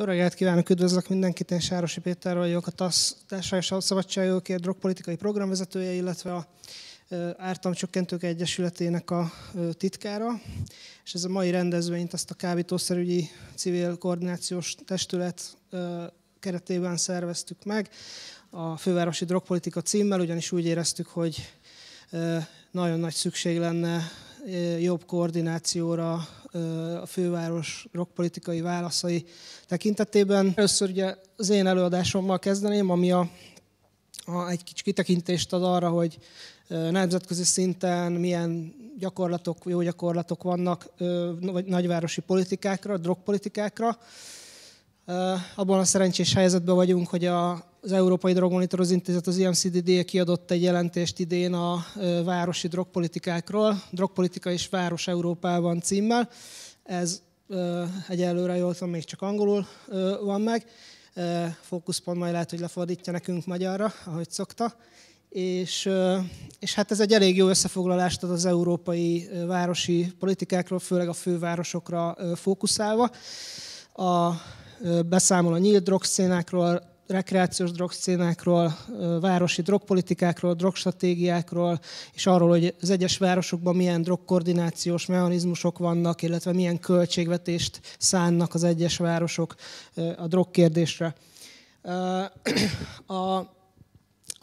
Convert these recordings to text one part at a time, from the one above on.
Jó reggelt kívánok, üdvözlök mindenkit, én Sárosi Péter vagyok, a TASZ Társai Szabadságokért drogpolitikai programvezetője, illetve a Ártamcsökkentők Egyesületének a titkára, és ez a mai rendezvényt azt a kábítószerügyi civil koordinációs testület keretében szerveztük meg, a fővárosi drogpolitika címmel, ugyanis úgy éreztük, hogy nagyon nagy szükség lenne jobb koordinációra a főváros rockpolitikai válaszai tekintetében. Először ugye az én előadásommal kezdeném, ami a, a egy kicsi kitekintést ad arra, hogy nemzetközi szinten milyen gyakorlatok, jó gyakorlatok vannak vagy nagyvárosi politikákra, drogpolitikákra. Abban a szerencsés helyzetben vagyunk, hogy a az Európai Drogmonitoroz Intézet, az IMCDD kiadott egy jelentést idén a városi drogpolitikákról, Drogpolitika és Város Európában címmel. Ez egyelőre jól tudom, még csak angolul van meg. Fókuszpont majd lehet, hogy lefordítja nekünk magyarra, ahogy szokta. És, és hát ez egy elég jó összefoglalást ad az európai városi politikákról, főleg a fővárosokra fókuszálva. A beszámol a nyílt drogszénákról, rekreációs drogszcénákról, városi drogpolitikákról, drogstratégiákról, és arról, hogy az egyes városokban milyen drogkoordinációs mechanizmusok vannak, illetve milyen költségvetést szánnak az egyes városok a drogkérdésre. A, a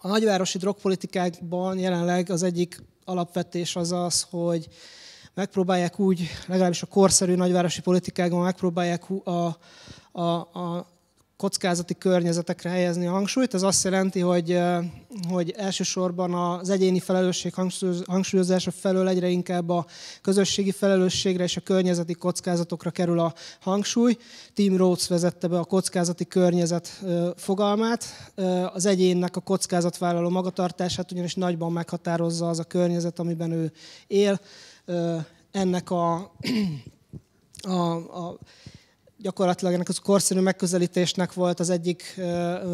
nagyvárosi drogpolitikákban jelenleg az egyik alapvetés az az, hogy megpróbálják úgy, legalábbis a korszerű nagyvárosi politikákban megpróbálják a, a, a kockázati környezetekre helyezni a hangsúlyt. Ez azt jelenti, hogy, hogy elsősorban az egyéni felelősség hangsúlyozása felől egyre inkább a közösségi felelősségre és a környezeti kockázatokra kerül a hangsúly. Tim Rhodes vezette be a kockázati környezet fogalmát. Az egyénnek a kockázatvállaló magatartását ugyanis nagyban meghatározza az a környezet, amiben ő él. Ennek a, a, a gyakorlatilag ennek az korszerű megközelítésnek volt az egyik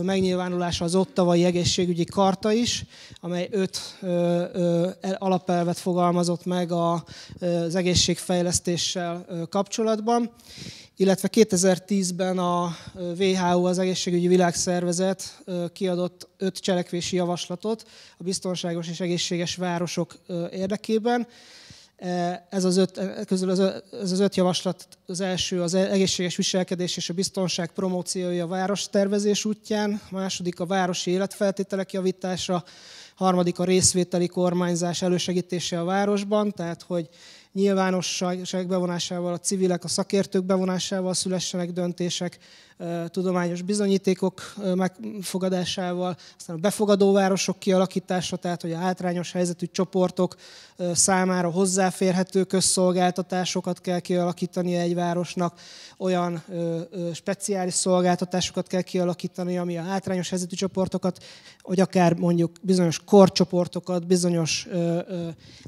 megnyilvánulása az ottavai egészségügyi karta is, amely öt alapelvet fogalmazott meg az egészségfejlesztéssel kapcsolatban illetve 2010-ben a WHO, az Egészségügyi Világszervezet kiadott öt cselekvési javaslatot a biztonságos és egészséges városok érdekében, Eh, ez az öt, eh, közül az, ez az öt javaslat az első az egészséges viselkedés és a biztonság promóciója a tervezés útján, a második a városi életfeltételek javítása, a harmadik a részvételi kormányzás elősegítése a városban, tehát hogy nyilvánosság bevonásával, a civilek, a szakértők bevonásával szülessenek döntések, tudományos bizonyítékok megfogadásával, aztán a befogadóvárosok kialakítása, tehát hogy a hátrányos helyzetű csoportok számára hozzáférhető közszolgáltatásokat kell kialakítani egy városnak, olyan speciális szolgáltatásokat kell kialakítani, ami a hátrányos helyzetű csoportokat, vagy akár mondjuk bizonyos korcsoportokat, bizonyos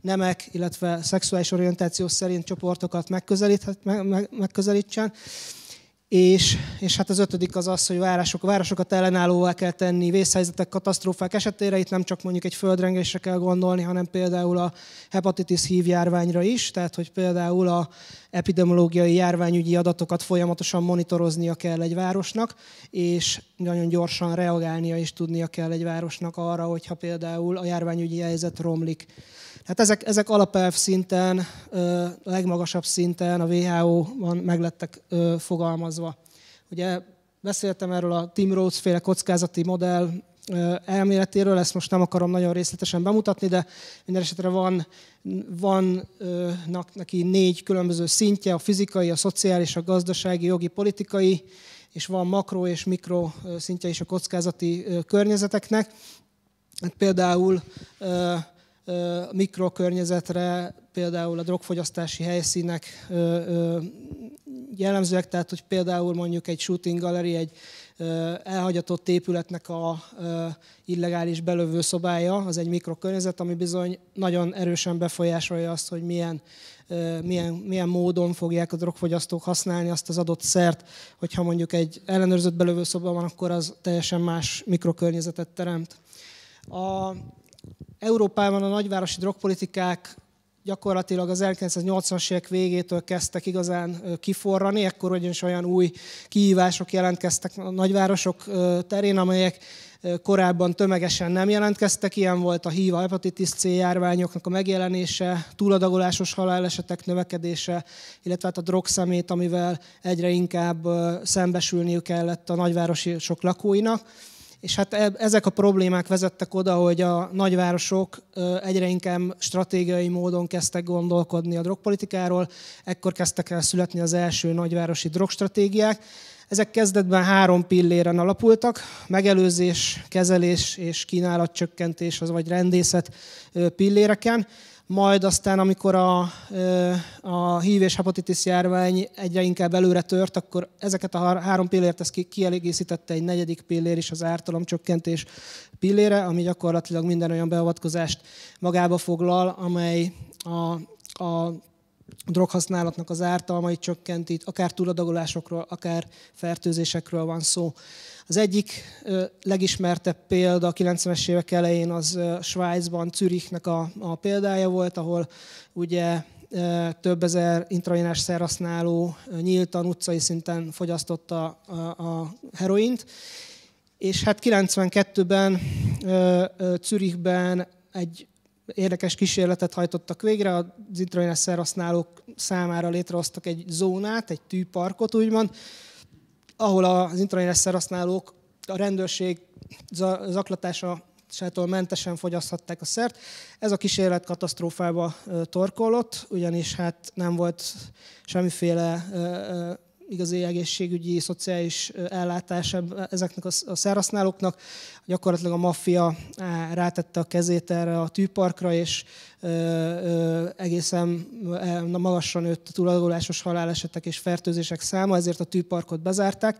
nemek, illetve szexuális orientációt, orientáció szerint csoportokat megközelíthet, meg, meg, megközelítsen. És, és hát az ötödik az az, hogy városok, városokat ellenállóvá kell tenni vészhelyzetek, katasztrófák esetére. Itt nem csak mondjuk egy földrengésre kell gondolni, hanem például a hepatitis HIV járványra is, tehát hogy például a epidemiológiai járványügyi adatokat folyamatosan monitoroznia kell egy városnak, és nagyon gyorsan reagálnia is tudnia kell egy városnak arra, hogyha például a járványügyi helyzet romlik. Hát ezek, ezek alapelv szinten, a legmagasabb szinten a WHO-ban meglettek fogalmazva. Ugye beszéltem erről a Tim Rhodes féle kockázati modell elméletéről, ezt most nem akarom nagyon részletesen bemutatni, de minden esetre van, vannak neki négy különböző szintje, a fizikai, a szociális, a gazdasági, jogi, politikai, és van makro és mikro szintje is a kockázati környezeteknek. Hát például mikrokörnyezetre, például a drogfogyasztási helyszínek jellemzőek, tehát hogy például mondjuk egy shooting gallery, egy elhagyatott épületnek a illegális belövő szobája, az egy mikrokörnyezet, ami bizony nagyon erősen befolyásolja azt, hogy milyen, milyen, milyen módon fogják a drogfogyasztók használni azt az adott szert. Hogyha mondjuk egy ellenőrzött belövő szoba van, akkor az teljesen más mikrokörnyezetet teremt. A, Európában a nagyvárosi drogpolitikák gyakorlatilag az 1980-as évek végétől kezdtek igazán kiforrani, ekkor ugyanis olyan új kihívások jelentkeztek a nagyvárosok terén, amelyek korábban tömegesen nem jelentkeztek. Ilyen volt a HIV, a hepatitis C járványoknak a megjelenése, túladagolásos halálesetek növekedése, illetve hát a drogszemét, amivel egyre inkább szembesülniük kellett a nagyvárosi sok lakóinak. És hát e, ezek a problémák vezettek oda, hogy a nagyvárosok egyre inkább stratégiai módon kezdtek gondolkodni a drogpolitikáról, ekkor kezdtek el születni az első nagyvárosi drogstratégiák. Ezek kezdetben három pilléren alapultak, megelőzés, kezelés és kínálatcsökkentés, az vagy rendészet pilléreken majd aztán, amikor a, a HIV és hepatitis járvány egyre inkább előre tört, akkor ezeket a három pillért ezt kielégítette egy negyedik pillér is, az ártalomcsökkentés pillére, ami gyakorlatilag minden olyan beavatkozást magába foglal, amely a, a droghasználatnak az ártalmait csökkenti, akár túladagolásokról, akár fertőzésekről van szó. Az egyik legismertebb példa a 90-es évek elején az Svájcban, Zürichnek a, a példája volt, ahol ugye több ezer intravénás szerhasználó nyíltan utcai szinten fogyasztotta a heroint, és hát 92-ben Zürichben egy érdekes kísérletet hajtottak végre, az intravenous használók számára létrehoztak egy zónát, egy tűparkot úgymond, ahol az intravenous használók a rendőrség zaklatása sától mentesen fogyaszthatták a szert. Ez a kísérlet katasztrófába torkolott, ugyanis hát nem volt semmiféle igazi egészségügyi, szociális ellátás ezeknek a szerhasználóknak. Gyakorlatilag a maffia rátette a kezét erre a tűparkra, és egészen magasra nőtt a tulajdonásos halálesetek és fertőzések száma, ezért a tűparkot bezárták,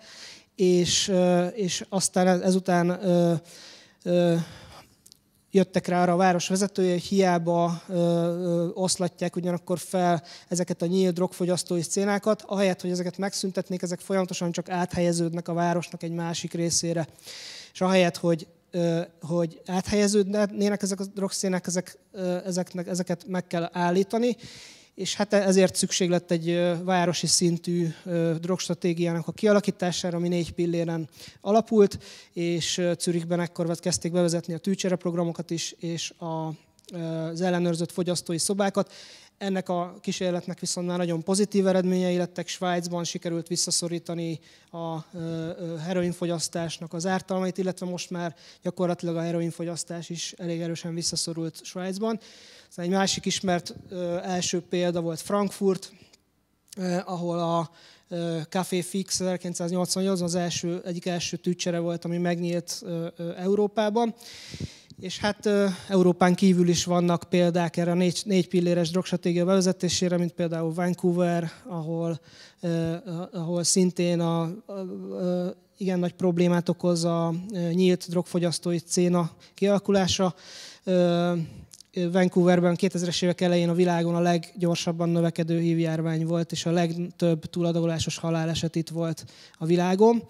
és, és aztán ezután jöttek rá arra a város vezetője, hogy hiába ö, ö, oszlatják ugyanakkor fel ezeket a nyílt drogfogyasztói szcénákat, ahelyett, hogy ezeket megszüntetnék, ezek folyamatosan csak áthelyeződnek a városnak egy másik részére. És ahelyett, hogy hogy áthelyeződnének ezek a drogszének, ezek, ezeknek, ezeket meg kell állítani, és hát ezért szükség lett egy városi szintű drogstratégiának a kialakítására, ami négy pilléren alapult, és Zürichben ekkor kezdték bevezetni a tűcsere programokat is, és a az ellenőrzött fogyasztói szobákat. Ennek a kísérletnek viszont már nagyon pozitív eredményei lettek. Svájcban sikerült visszaszorítani a heroinfogyasztásnak az ártalmait, illetve most már gyakorlatilag a heroinfogyasztás is elég erősen visszaszorult Svájcban. Aztán egy másik ismert első példa volt Frankfurt, ahol a Café Fix 1988 az első, egyik első tűcsere volt, ami megnyílt Európában. És hát Európán kívül is vannak példák erre a négy, négy pilléres drogstratégia bevezetésére, mint például Vancouver, ahol, ahol szintén a, a, a igen nagy problémát okoz a nyílt drogfogyasztói céna kialakulása. Vancouverben 2000-es évek elején a világon a leggyorsabban növekedő hívjárvány volt, és a legtöbb túladagolásos haláleset itt volt a világon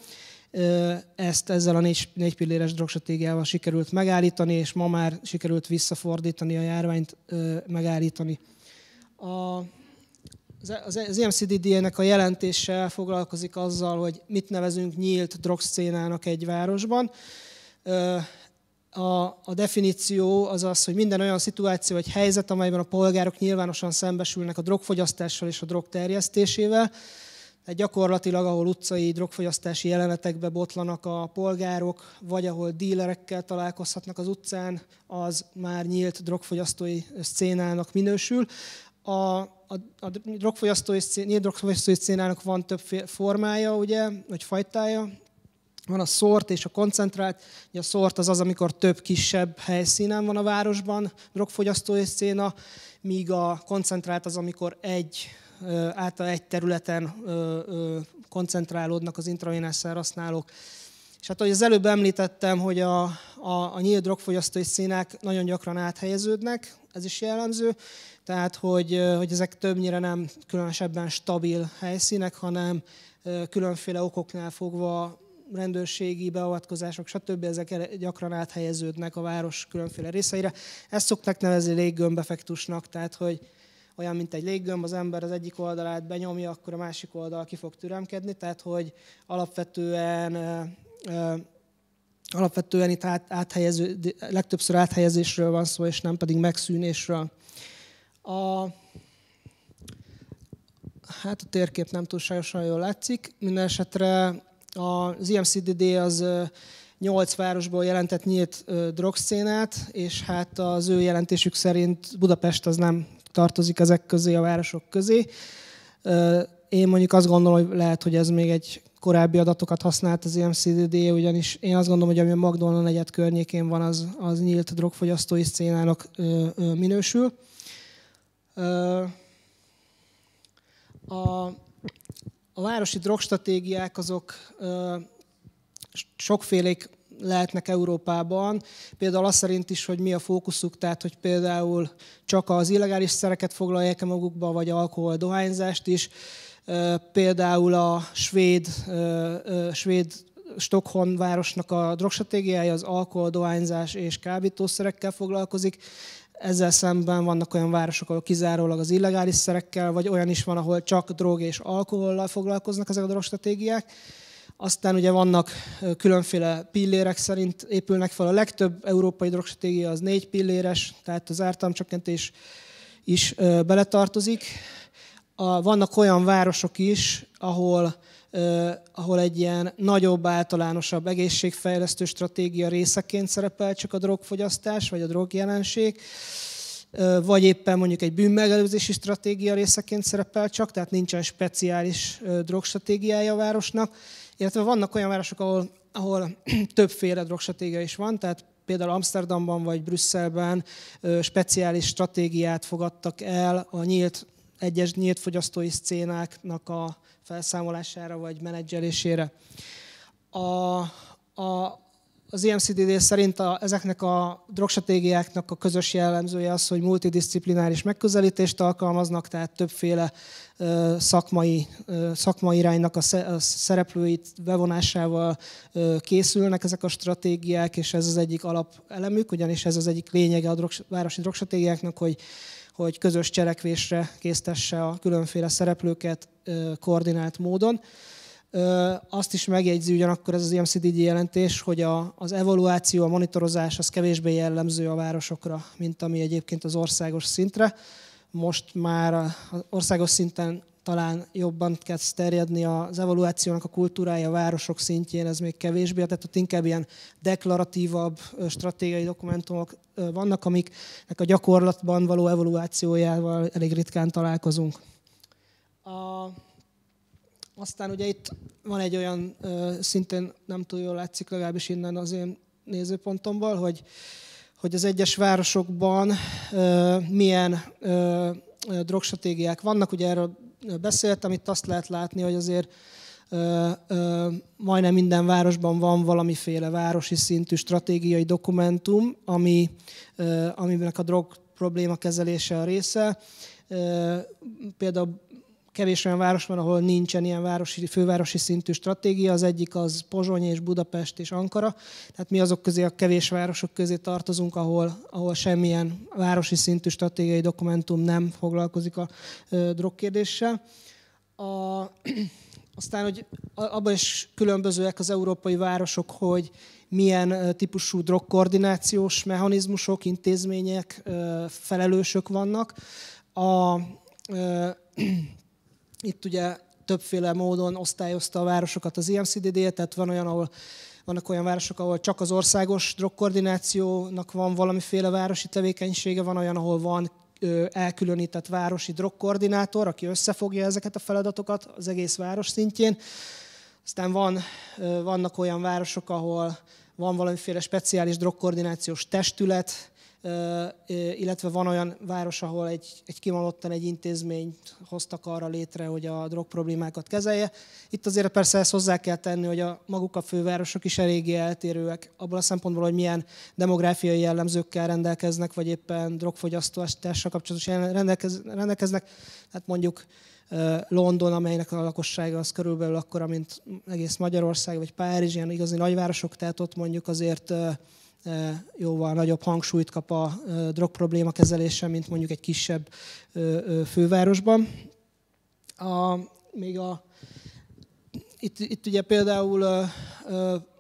ezt ezzel a négy, négy pilléres drogstratégiával sikerült megállítani, és ma már sikerült visszafordítani a járványt, megállítani. A, az, az mcdd nek a jelentése foglalkozik azzal, hogy mit nevezünk nyílt drogszcénának egy városban. A, a definíció az az, hogy minden olyan szituáció vagy helyzet, amelyben a polgárok nyilvánosan szembesülnek a drogfogyasztással és a drog terjesztésével, tehát gyakorlatilag, ahol utcai drogfogyasztási jelenetekbe botlanak a polgárok, vagy ahol dílerekkel találkozhatnak az utcán, az már nyílt drogfogyasztói szcénának minősül. A, a, a drogfogyasztói, szcén, nyílt drogfogyasztói szcénának van több formája, ugye, vagy fajtája. Van a szort és a koncentrált. Ugye a szort az az, amikor több kisebb helyszínen van a városban drogfogyasztói szcéna, míg a koncentrált az, amikor egy által egy területen koncentrálódnak az intravénás szerhasználók. És hát, ahogy az előbb említettem, hogy a, a, a nyílt drogfogyasztói színek nagyon gyakran áthelyeződnek, ez is jellemző, tehát hogy, hogy ezek többnyire nem különösebben stabil helyszínek, hanem különféle okoknál fogva rendőrségi beavatkozások, stb. ezek gyakran áthelyeződnek a város különféle részeire. Ezt szokták nevezni léggömbefektusnak, tehát hogy olyan, mint egy léggömb, az ember az egyik oldalát benyomja, akkor a másik oldal ki fog türemkedni, tehát hogy alapvetően alapvetően itt áthelyező, legtöbbször áthelyezésről van szó, és nem pedig megszűnésről. A, hát a térkép nem túlságosan jól látszik. Minden esetre az IMCDD az 8 városból jelentett nyílt drogszénát, és hát az ő jelentésük szerint Budapest az nem tartozik ezek közé, a városok közé. Én mondjuk azt gondolom, hogy lehet, hogy ez még egy korábbi adatokat használt az IMCDD, ugyanis én azt gondolom, hogy ami a Magdolna negyed környékén van, az, az nyílt drogfogyasztói szcénának minősül. a, a városi drogstratégiák azok sokfélék lehetnek Európában. Például azt szerint is, hogy mi a fókuszuk, tehát hogy például csak az illegális szereket foglalják -e magukba, vagy alkohol, dohányzást is. Például a svéd, svéd Stockholm városnak a drogstratégiája az alkohol, dohányzás és kábítószerekkel foglalkozik. Ezzel szemben vannak olyan városok, ahol kizárólag az illegális szerekkel, vagy olyan is van, ahol csak drog és alkohollal foglalkoznak ezek a drogstratégiák. stratégiák aztán ugye vannak különféle pillérek szerint épülnek fel. A legtöbb európai drogstratégia az négy pilléres, tehát az ártalmcsökkentés is beletartozik. A, vannak olyan városok is, ahol, eh, ahol egy ilyen nagyobb, általánosabb egészségfejlesztő stratégia részeként szerepel csak a drogfogyasztás, vagy a drogjelenség, eh, vagy éppen mondjuk egy bűnmegelőzési stratégia részeként szerepel csak, tehát nincsen speciális eh, drogstratégiája a városnak illetve vannak olyan városok, ahol, ahol többféle drogstratégia is van, tehát például Amsterdamban vagy Brüsszelben speciális stratégiát fogadtak el a nyílt, egyes nyílt fogyasztói szcénáknak a felszámolására vagy menedzselésére. A, a, az IMCDD szerint a, ezeknek a drogstratégiáknak a közös jellemzője az, hogy multidisciplináris megközelítést alkalmaznak, tehát többféle ö, szakmai, ö, szakmai iránynak a, sze, a szereplőit bevonásával ö, készülnek ezek a stratégiák, és ez az egyik alapelemük, ugyanis ez az egyik lényege a drogs, városi drogstratégiáknak, hogy hogy közös cselekvésre késztesse a különféle szereplőket koordinált módon. Azt is megjegyzi ugyanakkor ez az IMCDD jelentés, hogy a, az evaluáció, a monitorozás az kevésbé jellemző a városokra, mint ami egyébként az országos szintre. Most már az országos szinten talán jobban kezd terjedni az evaluációnak a kultúrája a városok szintjén, ez még kevésbé, tehát ott inkább ilyen deklaratívabb stratégiai dokumentumok vannak, amiknek a gyakorlatban való evaluációjával elég ritkán találkozunk. A aztán ugye itt van egy olyan, szintén nem túl jól látszik, legalábbis innen az én nézőpontomból, hogy, hogy az egyes városokban milyen drogstratégiák vannak. Ugye erről beszéltem, itt azt lehet látni, hogy azért majdnem minden városban van valamiféle városi szintű stratégiai dokumentum, ami, aminek a drog probléma kezelése a része. Például kevés olyan város van, ahol nincsen ilyen városi, fővárosi szintű stratégia. Az egyik az Pozsony és Budapest és Ankara. Tehát mi azok közé a kevés városok közé tartozunk, ahol, ahol semmilyen városi szintű stratégiai dokumentum nem foglalkozik a drogkérdéssel. A, aztán, hogy abban is különbözőek az európai városok, hogy milyen típusú drogkoordinációs mechanizmusok, intézmények, felelősök vannak. A, itt ugye többféle módon osztályozta a városokat az IMCDD, tehát van olyan, ahol vannak olyan városok, ahol csak az országos drogkoordinációnak van valamiféle városi tevékenysége, van olyan, ahol van elkülönített városi drogkoordinátor, aki összefogja ezeket a feladatokat az egész város szintjén. Aztán van, vannak olyan városok, ahol van valamiféle speciális drogkoordinációs testület, illetve van olyan város, ahol egy, egy kimondottan egy intézményt hoztak arra létre, hogy a drog problémákat kezelje. Itt azért persze ezt hozzá kell tenni, hogy a maguk a fővárosok is eléggé eltérőek abból a szempontból, hogy milyen demográfiai jellemzőkkel rendelkeznek, vagy éppen drogfogyasztással kapcsolatos rendelkez, rendelkeznek. Hát mondjuk London, amelynek a lakossága az körülbelül akkora, mint egész Magyarország, vagy Párizs, ilyen igazi nagyvárosok, tehát ott mondjuk azért jóval nagyobb hangsúlyt kap a drogprobléma kezelése, mint mondjuk egy kisebb fővárosban. A, még a, itt, itt ugye például,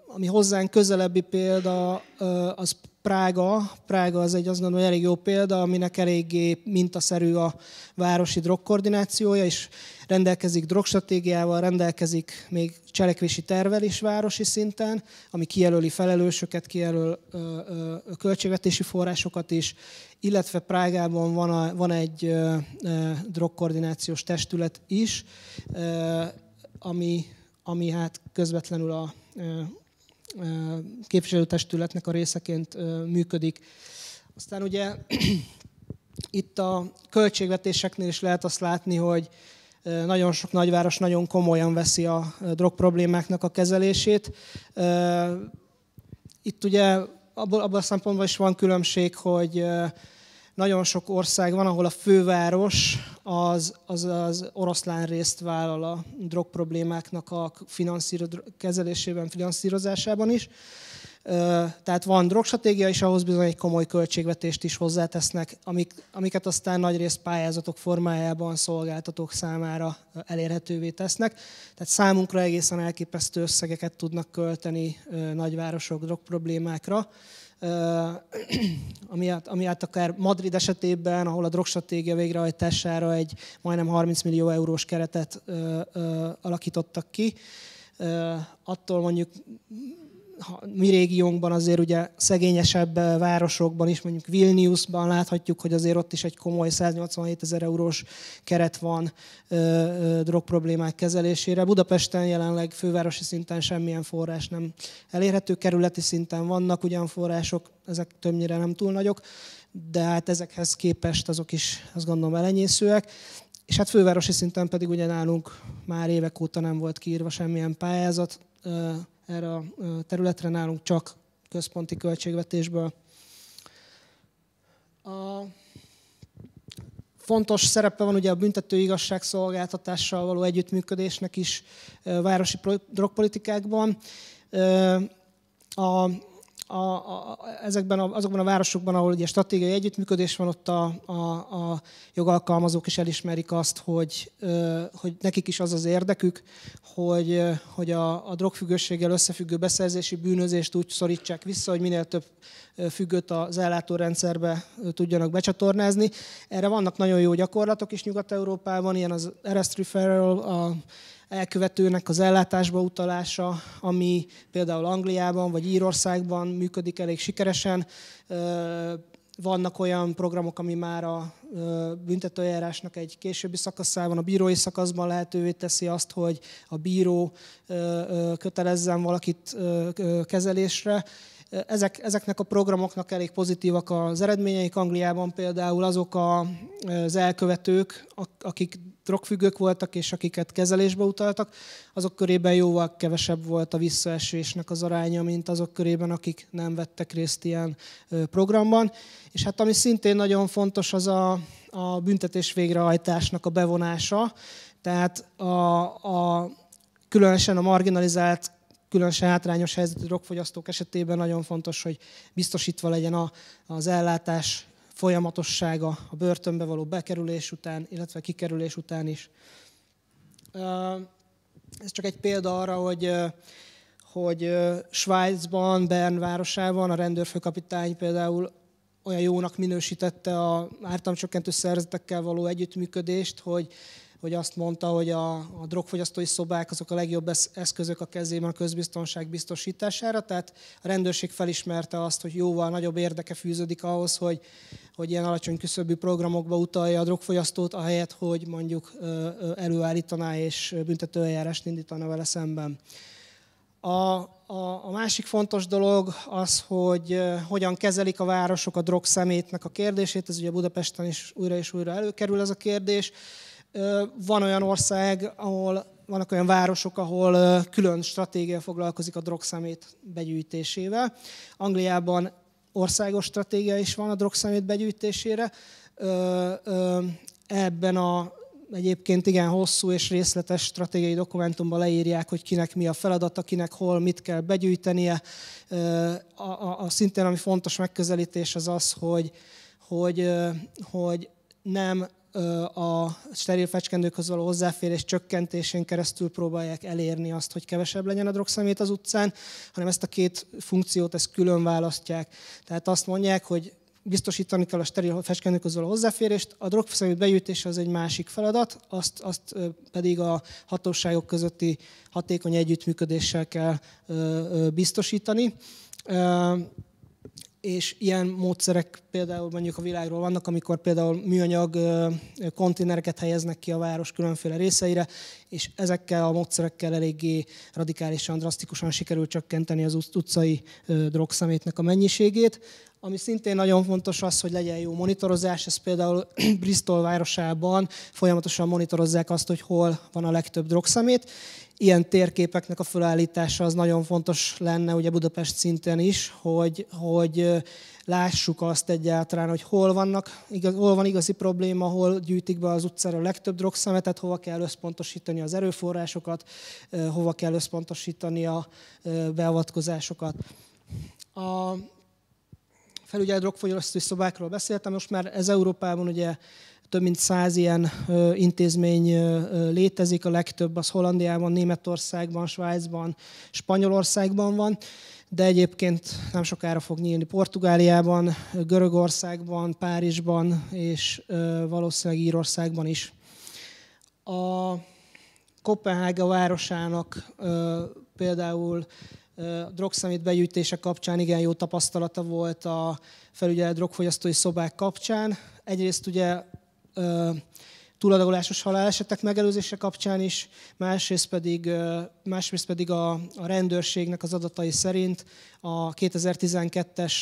ami hozzánk közelebbi példa, az Prága, Prága az egy azt gondolom elég jó példa, aminek eléggé mintaszerű a városi drogkoordinációja, és rendelkezik drogstratégiával, rendelkezik még cselekvési tervel is városi szinten, ami kijelöli felelősöket, kijelöl költségvetési forrásokat is, illetve Prágában van, a, van egy drogkoordinációs testület is, ami, ami hát közvetlenül a képviselőtestületnek a részeként működik. Aztán ugye itt a költségvetéseknél is lehet azt látni, hogy nagyon sok nagyváros nagyon komolyan veszi a drog problémáknak a kezelését. Itt ugye abból, abban a szempontból is van különbség, hogy nagyon sok ország van, ahol a főváros az, az, az oroszlán részt vállal a drog problémáknak a finanszíro, kezelésében, finanszírozásában is. Tehát van drogstratégia, és ahhoz bizony egy komoly költségvetést is hozzátesznek, amik, amiket aztán nagyrészt pályázatok formájában szolgáltatók számára elérhetővé tesznek. Tehát számunkra egészen elképesztő összegeket tudnak költeni nagyvárosok drogproblémákra. problémákra ami át, ami át akár Madrid esetében, ahol a drogstratégia végrehajtására egy majdnem 30 millió eurós keretet alakítottak ki, attól mondjuk mi régiónkban azért ugye szegényesebb eh, városokban is, mondjuk Vilniusban láthatjuk, hogy azért ott is egy komoly 187 ezer eurós keret van eh, eh, drog problémák kezelésére. Budapesten jelenleg fővárosi szinten semmilyen forrás nem elérhető, kerületi szinten vannak ugyan források, ezek többnyire nem túl nagyok, de hát ezekhez képest azok is azt gondolom elenyészőek. És hát fővárosi szinten pedig ugye nálunk már évek óta nem volt kiírva semmilyen pályázat, erre a területre nálunk csak központi költségvetésből. A fontos szerepe van ugye a büntető igazságszolgáltatással való együttműködésnek is városi drogpolitikákban. A a, a, ezekben a, azokban a városokban, ahol ugye stratégiai együttműködés van, ott a, a, a jogalkalmazók is elismerik azt, hogy, hogy nekik is az az érdekük, hogy, hogy a, a drogfüggőséggel összefüggő beszerzési bűnözést úgy szorítsák vissza, hogy minél több függőt az ellátórendszerbe tudjanak becsatornázni. Erre vannak nagyon jó gyakorlatok is Nyugat-Európában, ilyen az arrest referral, a elkövetőnek az ellátásba utalása, ami például Angliában vagy Írországban működik elég sikeresen. Vannak olyan programok, ami már a büntetőjárásnak egy későbbi szakaszában, a bírói szakaszban lehetővé teszi azt, hogy a bíró kötelezzen valakit kezelésre ezek, ezeknek a programoknak elég pozitívak az eredményeik. Angliában például azok a, az elkövetők, akik drogfüggők voltak és akiket kezelésbe utaltak, azok körében jóval kevesebb volt a visszaesésnek az aránya, mint azok körében, akik nem vettek részt ilyen programban. És hát ami szintén nagyon fontos, az a, a büntetés végrehajtásnak a bevonása. Tehát a, a, különösen a marginalizált különösen hátrányos helyzetű drogfogyasztók esetében nagyon fontos, hogy biztosítva legyen a, az ellátás folyamatossága a börtönbe való bekerülés után, illetve kikerülés után is. Ez csak egy példa arra, hogy hogy Svájcban, Bern városában a rendőrfőkapitány például olyan jónak minősítette a ártamcsökkentő szerzetekkel való együttműködést, hogy hogy azt mondta, hogy a, a drogfogyasztói szobák azok a legjobb eszközök a kezében a közbiztonság biztosítására, tehát a rendőrség felismerte azt, hogy jóval nagyobb érdeke fűződik ahhoz, hogy, hogy ilyen alacsony küszöbű programokba utalja a drogfogyasztót, ahelyett, hogy mondjuk előállítaná és büntetőeljárást indítana vele szemben. A, a, a másik fontos dolog az, hogy hogyan kezelik a városok a drogszemétnek a kérdését. Ez ugye Budapesten is újra és újra előkerül ez a kérdés. Van olyan ország, ahol vannak olyan városok, ahol külön stratégia foglalkozik a drogszemét begyűjtésével. Angliában országos stratégia is van a drogszemét begyűjtésére. Ebben a egyébként igen hosszú és részletes stratégiai dokumentumban leírják, hogy kinek mi a feladata, kinek hol mit kell begyűjtenie. A, a, a szintén ami fontos megközelítés az az, hogy, hogy, hogy nem a steril fecskendőkhoz való hozzáférés csökkentésén keresztül próbálják elérni azt, hogy kevesebb legyen a drogszemét az utcán, hanem ezt a két funkciót ezt külön választják. Tehát azt mondják, hogy biztosítani kell a steril fecskendőkhoz való hozzáférést, a drogszemét begyűjtése az egy másik feladat, azt, azt pedig a hatóságok közötti hatékony együttműködéssel kell biztosítani és ilyen módszerek például mondjuk a világról vannak, amikor például műanyag konténereket helyeznek ki a város különféle részeire, és ezekkel a módszerekkel eléggé radikálisan, drasztikusan sikerült csökkenteni az utcai drogszemétnek a mennyiségét. Ami szintén nagyon fontos az, hogy legyen jó monitorozás, ez például Bristol városában folyamatosan monitorozzák azt, hogy hol van a legtöbb drogszemét, ilyen térképeknek a felállítása az nagyon fontos lenne, ugye Budapest szinten is, hogy, hogy lássuk azt egyáltalán, hogy hol, vannak, igaz, hol van igazi probléma, hol gyűjtik be az utcára a legtöbb drogszemetet, hova kell összpontosítani az erőforrásokat, hova kell összpontosítani a beavatkozásokat. A felügyelő drogfogyasztói szobákról beszéltem, most már ez Európában ugye több mint száz ilyen intézmény létezik, a legtöbb az Hollandiában, Németországban, Svájcban, Spanyolországban van, de egyébként nem sokára fog nyílni Portugáliában, Görögországban, Párizsban és valószínűleg Írországban is. A Kopenhága városának például drogszemét begyűjtése kapcsán igen jó tapasztalata volt a felügyelet drogfogyasztói szobák kapcsán. Egyrészt ugye túladagolásos halálesetek megelőzése kapcsán is, másrészt pedig, másrészt pedig a, a rendőrségnek az adatai szerint a 2012-es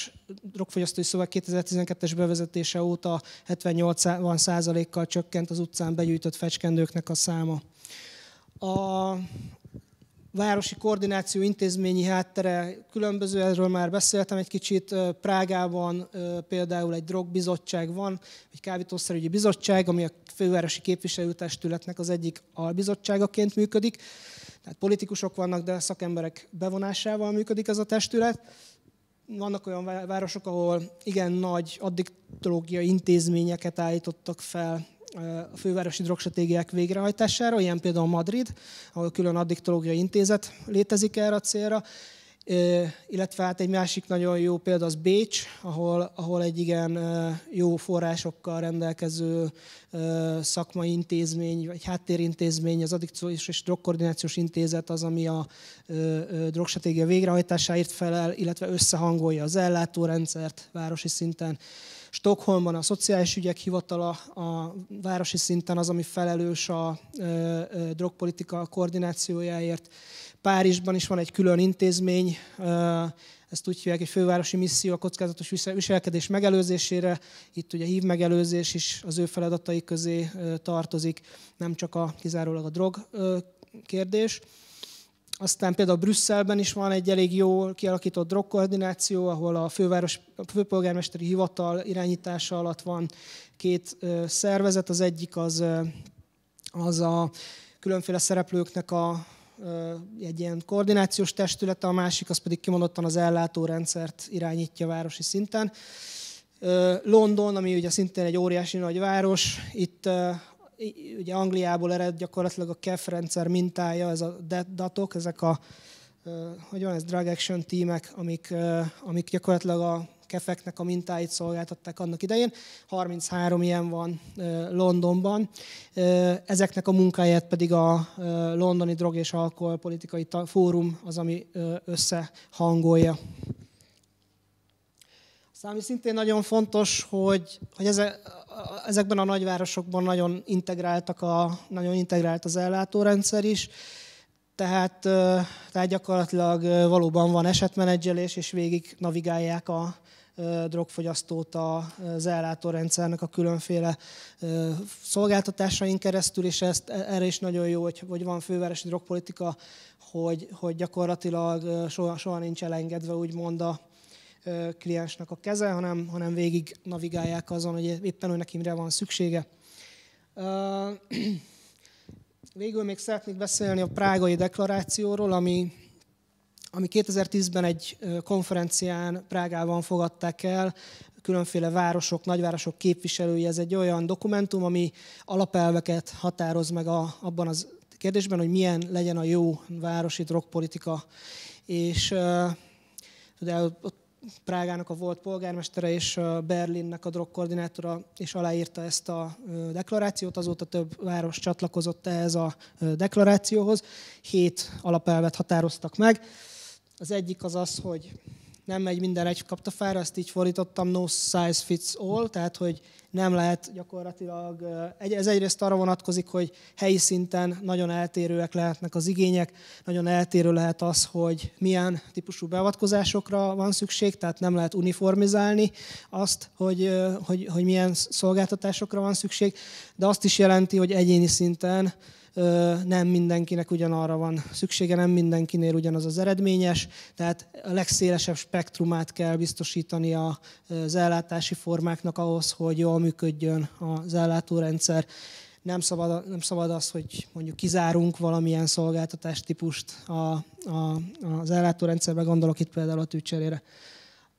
drogfogyasztói szöveg 2012-es bevezetése óta 78%-kal csökkent az utcán begyűjtött fecskendőknek a száma. A, városi koordináció intézményi háttere különböző, erről már beszéltem egy kicsit. Prágában például egy drogbizottság van, egy kábítószerügyi bizottság, ami a fővárosi képviselőtestületnek az egyik albizottságaként működik. Tehát politikusok vannak, de szakemberek bevonásával működik ez a testület. Vannak olyan városok, ahol igen nagy addiktológiai intézményeket állítottak fel, a fővárosi drogstratégiák végrehajtására, ilyen például Madrid, ahol külön addiktológiai intézet létezik erre a célra, illetve hát egy másik nagyon jó példa az Bécs, ahol, ahol egy igen jó forrásokkal rendelkező szakmai intézmény, vagy háttérintézmény, az addikciós és drogkoordinációs intézet az, ami a drogstratégia végrehajtásáért felel, illetve összehangolja az ellátórendszert városi szinten, Stockholmban a Szociális Ügyek Hivatala a városi szinten az, ami felelős a drogpolitika koordinációjáért. Párizsban is van egy külön intézmény, ezt úgy hívják, egy fővárosi misszió a kockázatos viselkedés megelőzésére. Itt ugye hív megelőzés is az ő feladatai közé tartozik, nem csak a, kizárólag a drog kérdés. Aztán például Brüsszelben is van egy elég jól kialakított drogkoordináció, ahol a, főváros, a főpolgármesteri hivatal irányítása alatt van két szervezet. Az egyik az, az a különféle szereplőknek a, egy ilyen koordinációs testülete, a másik az pedig kimondottan az ellátórendszert irányítja városi szinten. London, ami ugye szintén egy óriási nagy város, itt ugye Angliából ered gyakorlatilag a KEF rendszer mintája, ez a datok, ezek a, hogy van ez, drug action tímek, amik, amik gyakorlatilag a kefeknek a mintáit szolgáltatták annak idején. 33 ilyen van Londonban. Ezeknek a munkáját pedig a Londoni Drog és Alkoholpolitikai Fórum az, ami összehangolja. Számi szóval, szintén nagyon fontos, hogy, hogy eze, ezekben a nagyvárosokban nagyon, integráltak a, nagyon integrált az ellátórendszer is, tehát, tehát gyakorlatilag valóban van esetmenedzselés, és végig navigálják a drogfogyasztót az ellátórendszernek a különféle szolgáltatásaink keresztül, és ezt, e, erre is nagyon jó, hogy, hogy van fővárosi drogpolitika, hogy, hogy gyakorlatilag soha, soha nincs elengedve úgymond a, kliensnek a keze, hanem, hanem végig navigálják azon, hogy éppen hogy neki mire van szüksége. Végül még szeretnék beszélni a prágai deklarációról, ami, ami 2010-ben egy konferencián Prágában fogadták el, különféle városok, nagyvárosok képviselői. Ez egy olyan dokumentum, ami alapelveket határoz meg a, abban az kérdésben, hogy milyen legyen a jó városi drogpolitika. És de ott Prágának a volt polgármestere és Berlinnek a drogkoordinátora és aláírta ezt a deklarációt, azóta több város csatlakozott ehhez a deklarációhoz. Hét alapelvet határoztak meg. Az egyik az az, hogy nem megy minden egy kaptafára, ezt így fordítottam, no size fits all, tehát hogy nem lehet gyakorlatilag, ez egyrészt arra vonatkozik, hogy helyi szinten nagyon eltérőek lehetnek az igények, nagyon eltérő lehet az, hogy milyen típusú beavatkozásokra van szükség, tehát nem lehet uniformizálni azt, hogy, hogy, hogy milyen szolgáltatásokra van szükség, de azt is jelenti, hogy egyéni szinten nem mindenkinek ugyanarra van szüksége, nem mindenkinél ugyanaz az eredményes, tehát a legszélesebb spektrumát kell biztosítani az ellátási formáknak ahhoz, hogy jól működjön az ellátórendszer nem szabad, nem szabad az, hogy mondjuk kizárunk valamilyen szolgáltatástípust a, a, az ellátórendszerbe, gondolok itt például a tűcserére.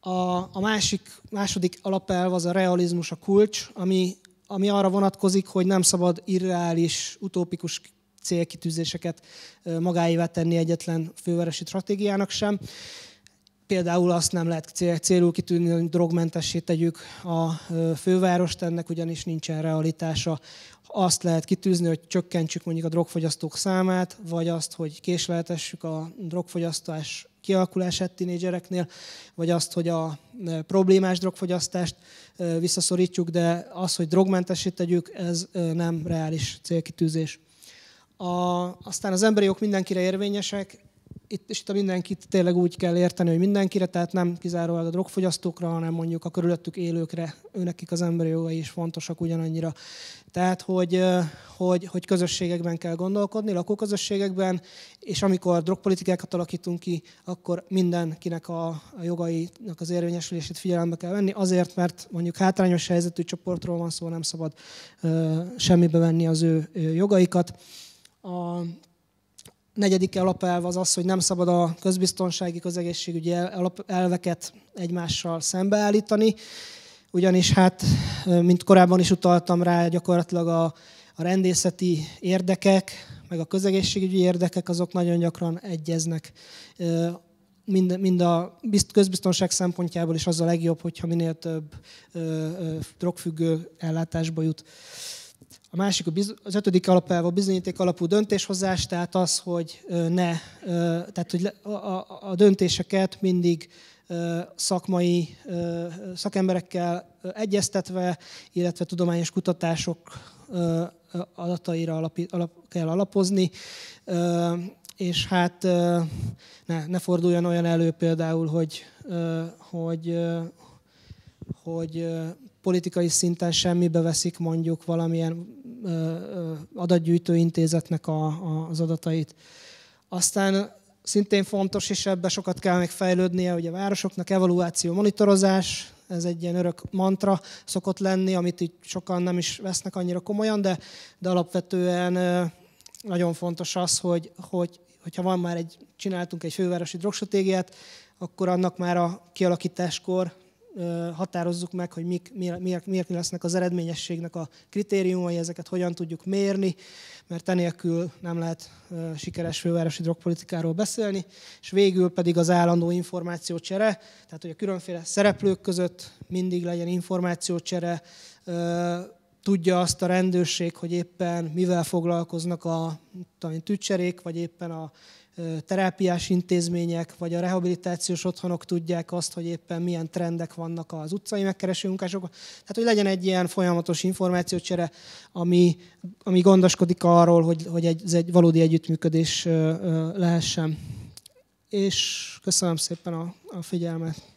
A, a másik, második alapelv az a realizmus, a kulcs, ami ami arra vonatkozik, hogy nem szabad irreális, utópikus célkitűzéseket magáévá tenni egyetlen fővárosi stratégiának sem. Például azt nem lehet cél, célul kitűnni, hogy drogmentessé tegyük a fővárost, ennek ugyanis nincsen realitása. Azt lehet kitűzni, hogy csökkentsük mondjuk a drogfogyasztók számát, vagy azt, hogy késleltessük a drogfogyasztás kialakulását tinédzsereknél, vagy azt, hogy a problémás drogfogyasztást visszaszorítjuk, de az, hogy drogmentesé tegyük, ez nem reális célkitűzés. A, aztán az emberi jog mindenkire érvényesek, itt és itt a mindenkit tényleg úgy kell érteni, hogy mindenkire, tehát nem kizárólag a drogfogyasztókra, hanem mondjuk a körülöttük élőkre, őnekik az emberi jogai is fontosak ugyanannyira. Tehát, hogy, hogy, hogy közösségekben kell gondolkodni, lakóközösségekben, és amikor drogpolitikákat alakítunk ki, akkor mindenkinek a, a jogainak az érvényesülését figyelembe kell venni, azért, mert mondjuk hátrányos helyzetű csoportról van szó, nem szabad semmibe venni az ő jogaikat. A, negyedik alapelv az az, hogy nem szabad a közbiztonsági, közegészségügyi elveket egymással szembeállítani, ugyanis hát, mint korábban is utaltam rá, gyakorlatilag a, a rendészeti érdekek, meg a közegészségügyi érdekek, azok nagyon gyakran egyeznek. Mind, mind a közbiztonság szempontjából is az a legjobb, hogyha minél több drogfüggő ellátásba jut. A másik, az ötödik alapelv a bizonyíték alapú döntéshozás, tehát az, hogy ne, tehát hogy a döntéseket mindig szakmai szakemberekkel egyeztetve, illetve tudományos kutatások adataira alap, alap, kell alapozni, és hát ne, ne forduljon olyan elő például, hogy, hogy, hogy politikai szinten semmibe veszik mondjuk valamilyen adatgyűjtő intézetnek a, a, az adatait. Aztán szintén fontos, és ebbe sokat kell még fejlődnie, hogy a városoknak evaluáció, monitorozás, ez egy ilyen örök mantra szokott lenni, amit itt sokan nem is vesznek annyira komolyan, de, de alapvetően nagyon fontos az, hogy, hogy hogyha van már egy, csináltunk egy fővárosi drogstratégiát, akkor annak már a kialakításkor határozzuk meg, hogy mik, miért, miért lesznek az eredményességnek a kritériumai, ezeket hogyan tudjuk mérni, mert enélkül nem lehet sikeres fővárosi drogpolitikáról beszélni, és végül pedig az állandó információcsere, tehát hogy a különféle szereplők között mindig legyen információcsere, tudja azt a rendőrség, hogy éppen mivel foglalkoznak a tücserék, vagy éppen a terápiás intézmények vagy a rehabilitációs otthonok tudják azt, hogy éppen milyen trendek vannak az utcai megkereső munkásokon. Tehát, hogy legyen egy ilyen folyamatos információcsere, ami, ami gondoskodik arról, hogy, hogy egy, ez egy valódi együttműködés lehessen. És köszönöm szépen a, a figyelmet.